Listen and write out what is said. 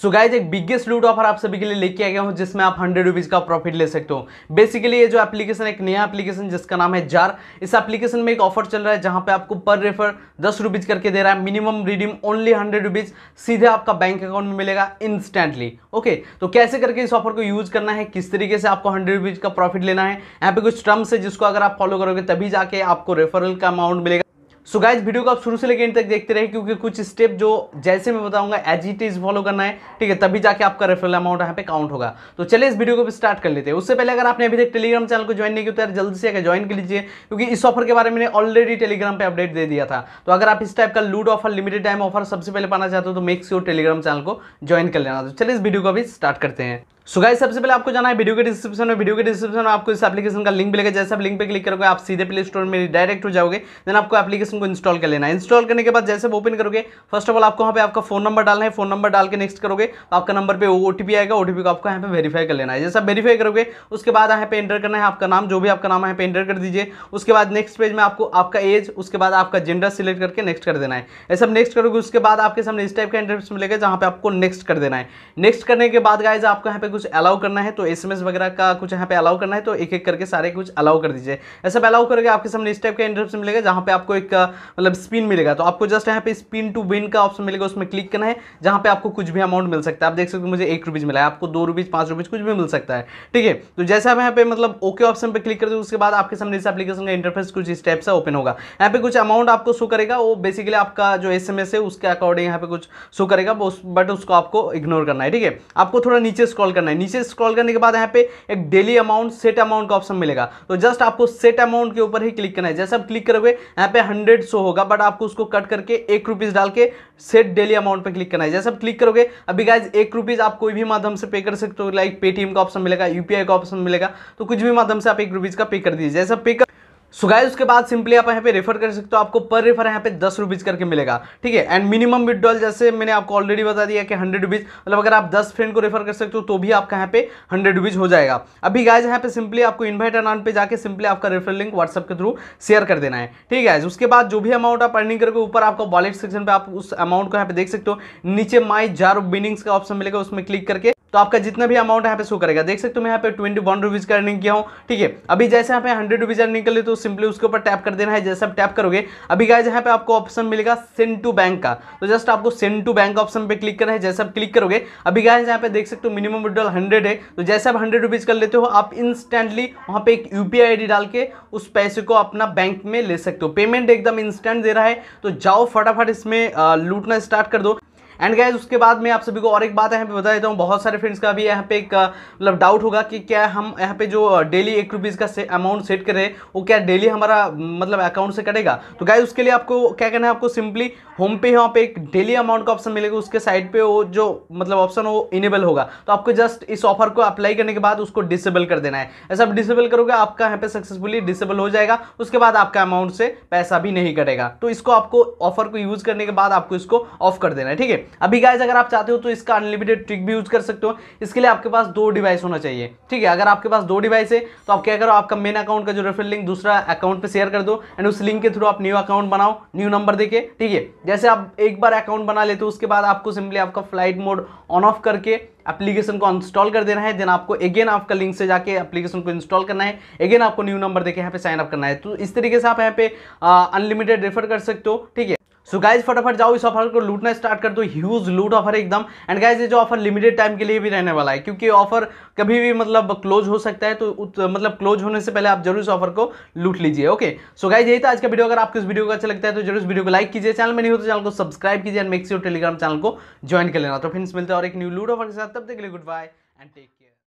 सो guys एक biggest लूट offer आप सभी के लिए लेके आ गया हूँ जिसमें आप हंड्रेड रुपीज़ का प्रॉफिट ले सकते हो बेसिकली ये जो एप्लीकेशन एक नया एप्लीकेशन जिसका नाम है जार इस एप्लीकेशन में एक ऑफर चल रहा है जहाँ पे आपको पर रेफर दस रुपीज़ करके दे रहा है minimum redeem only hundred rupees सीधे आपका बैंक अकाउंट में मिलेगा इंस्टेंटली ओके तो कैसे करके इस ऑफर को यूज़ करना है किस तरीके से आपको हंड्रेड रुपीज़ का प्रॉफिट लेना है यहाँ पे कुछ टर्म्स है जिसको अगर आप फॉलो करोगे तभी जाके आपको रेफरल का अमाउंट मिलेगा सो गाइज वीडियो को आप शुरू से लेकर इंड तक देखते रहे क्योंकि कुछ स्टेप जो जैसे मैं बताऊंगा एज इट इज फॉलो करना है ठीक है तभी जाके आपका रेफरल अमाउंट यहाँ पे काउंट होगा तो चलिए इस वीडियो को भी स्टार्ट कर लेते हैं उससे पहले अगर आपने अभी तक टेलीग्राम चैनल को ज्वाइन नहीं किया तो जल्दी से ज्वाइन कर लीजिए क्योंकि इस ऑफर के बारे में ऑलरेडी टेलीग्राम पर अपडेट दे दिया था तो अगर आप इस टाइप का लूड ऑफर लिमिटेड टाइम ऑफर सबसे पहले पाना चाहते हो तो मेक्स योर टेलीग्राम चैनल को ज्वाइन कर लेना तो चलिए इस वीडियो को भी स्टार्ट करते हैं सो गाइस सबसे पहले आपको जाना है वीडियो के डिस्क्रिप्शन में वीडियो के डिस्क्रिप्शन में आपको इस एप्लीकेशन का लिंक मिलेगा जैसे आप लिंक पे क्लिक करोगे आप सीधे प्ले स्टोर में डायरेक्ट हो जाओगे देन आपको एप्लीकेशन को इंस्टॉल कर लेना है इंस्टॉल करने के बाद जैसे आप ओपन करोगे फर्स्ट ऑफ ऑल आपको यहाँ पे आपका फोन नंबर डालना है फोन नंबर डाल के नेक्स्ट करोगे तो आपका नंबर पर ओ आएगा ओ को आपको यहाँ पे वेरीफाई कर लेना है जैसे आप वेरीफाई करोगे उसके बाद यहाँ पे एंटर करना है आपका नाम जो भी आपका नाम यहाँ पे एंटर कर दीजिए उसके बाद नेक्स्ट पेज में आपको आपका एज उसके बाद आपका जेंडर सिलेक्ट करके नेक्स्ट कर देना है ऐसा नेक्स्ट करोगे उसके बाद आपके सामने इस टाइप का इंटरव्यू मिलेगा जहाँ पे आपको नेक्स्ट कर देना है नेक्स्ट करने के बाद गाइज आपको यहाँ पे कुछ अलाउ करना है तो एस वगैरह का कुछ यहाँ पे अलाउ करना है तो एक एक करके सारे कुछ अलाउ कर दीजिए ऐसा अलाउ करोगे आपके सामने इस टाइप का इंटरप्शन मिलेगा जहाँ पे आपको एक मतलब स्पिन मिलेगा तो आपको जस्ट यहाँ पे स्पिन टू विन का ऑप्शन मिलेगा उसमें क्लिक करना है जहाँ पे आपको कुछ भी अमाउंट मिल सकता है आप देख सकते हो मुझे एक रुपीज़ मिला है आपको दो रुपीज़ रुपीज़ कुछ भी मिल सकता है ठीक है तो जैसे आप यहाँ पे मतलब ओके ऑप्शन पर क्लिक करते हो उसके बाद आपके सामने इस एप्लीकेशन का इंटरफेस कुछ इस टाइप से ओपन होगा यहाँ पे कुछ अमाउंट आपको शो करेगा वो बेसिकली आपका जो एस है उसके अकॉर्डिंग यहाँ पे कुछ शो करेगा बट उसको आपको इग्नोर करना है ठीक है आपको थोड़ा नीचे स्क्रॉल करना करना है नीचे स्क्रॉल करने के बाद यहाँ पे एक डेली अमाउंट सेट अमाउंट का ऑप्शन मिलेगा तो जस्ट आपको सेट अमाउंट के ऊपर ही क्लिक करना है जैसे आप क्लिक करोगे यहाँ पे हंड्रेड शो होगा बट आपको उसको कट करके एक रुपीज डाल के सेट डेली अमाउंट पर क्लिक करना है जैसे आप क्लिक करोगे अभी गाइज एक रुपीज आप कोई भी माध्यम से पे कर सकते हो लाइक पेटीएम का ऑप्शन मिलेगा यूपीआई का ऑप्शन मिलेगा तो कुछ भी माध्यम से आप एक रुपीज का पे कर दीजिए जैसे पे कर सो गाइज उसके बाद सिंपली आप यहाँ पे रेफर कर सकते हो आपको पर रेफर यहाँ पे दस रुपीज़ करके मिलेगा ठीक है एंड मिनिमम विड्रॉल जैसे मैंने आपको ऑलरेडी बता दिया कि हंड्रेड रुपीज़ मतलब अगर आप दस फ्रेंड को रेफर कर सकते हो तो भी आपका यहाँ पे हंड्रेड रुपीज़ हो जाएगा अभी गाइज यहाँ पे सिंपली आपको इन्वाइट अनाउंट पे जाकर सिंपली आपका रेफर लिंक व्हाट्सअप के थ्रू शेयर कर देना है ठीक है उसके बाद जो भी अमाउंट आप अर्निंग करके ऊपर आपका वॉलेट सेक्शन पर आप उस अमाउंट को यहाँ पे देख सकते हो नीचे माई जार ऑफ का ऑप्शन मिलेगा उसमें क्लिक करके तो आपका जितना भी अमाउंट यहाँ पे शो करेगा देख सकते हो मैं यहाँ पे ट्वेंटी वन रुपीज़ का अर्निंग किया हूँ ठीक है अभी जैसे यहाँ पे हंड्रेड रुपीज़ अर्निंग कर ले तो सिंपली उसके ऊपर टैप कर देना है जैसे आप टैप करोगे अभी गाय यहाँ पे आपको ऑप्शन मिलेगा सेंड टू बैंक का तो जस्ट आपको सेंड टू बैंक ऑप्शन पे क्लिक करना है जैसे आप क्लिक करोगे अभी गाय यहाँ पे देख सकते हो मिनिमम विड्रॉल हंड्रेड है तो जैसे आप हंड्रेड रुपीज़ कर लेते हो आप इंस्टेंटली वहाँ पे एक यू पी डाल के उस पैसे को अपना बैंक में ले सकते हो पेमेंट एकदम इंस्टेंट दे रहा है तो जाओ फटाफट इसमें लूटना स्टार्ट कर दो एंड गैज उसके बाद मैं आप सभी को और एक बात यहाँ पे बता देता हूँ बहुत सारे फ्रेंड्स का भी यहाँ पे एक मतलब डाउट होगा कि क्या हम यहाँ पे जो डेली एक रुपीज़ का से, अमाउंट सेट करें वो क्या डेली हमारा मतलब अकाउंट से कटेगा तो गैज उसके लिए आपको क्या करना है आपको सिंपली होम पे यहाँ पे एक डेली अमाउंट का ऑप्शन मिलेगा उसके साइड पर वो जो मतलब ऑप्शन वो इनेबल होगा तो आपको जस्ट इस ऑफर को अप्लाई करने के बाद उसको डिसेबल कर देना है ऐसा आप डिसेबल करोगे आपका यहाँ पे सक्सेसफुली डिसेबल हो जाएगा उसके बाद आपका अमाउंट से पैसा भी नहीं कटेगा तो इसको आपको ऑफर को यूज़ करने के बाद आपको इसको ऑफ कर देना है ठीक है अभी गाइज अगर आप चाहते हो तो इसका अनलिमिटेड ट्रिक भी यूज कर सकते हो इसके लिए आपके पास दो डिवाइस होना चाहिए ठीक है अगर आपके पास दो डिवाइस है तो आप क्या करो आपका मेन अकाउंट का जो रेफर लिंक दूसरा अकाउंट पर शेयर कर दो एंड उस लिंक के थ्रू आप न्यू अकाउंट बनाओ न्यू नंबर देके ठीक है जैसे आप एक बार अकाउंट बना लेते हो उसके बाद आपको सिंपली आपका फ्लाइट मोड ऑन ऑफ करके एप्लीकेशन को इंस्टॉल कर देना है देन आपको अगेन आपका लिंक से जाके एप्लीकेशन को इंस्टॉल करना है अगेन आपको न्यू नंबर देके यहाँ पे साइन अप करना है तो इस तरीके से आप यहाँ पे अनलिमिटेड रेफर कर सकते हो ठीक है सो गाइज फटाफट जाओ इस ऑफर को लूटना स्टार्ट कर दो ह्यूज लूट ऑफर एकदम एंड गाइज ये जो ऑफर लिमिटेड टाइम के लिए भी रहने वाला है क्योंकि ऑफर कभी भी मतलब क्लोज हो सकता है तो मतलब क्लोज होने से पहले आप जरूर इस ऑफर को लूट लीजिए ओके सो गाइज यही था आज का वीडियो अगर आपको इस वीडियो का अच्छा लगता है तो जरूर इस वीडियो को लाइक कीजिए चैनल में नहीं हो तो चैनल को सब्सक्राइब कीजिए and make sure Telegram channel को ज्वाइन कर लेना तो फ्रेंड्स मिलते हैं और एक न्यू लूट ऑफर के साथ तब देख लिए good bye and take care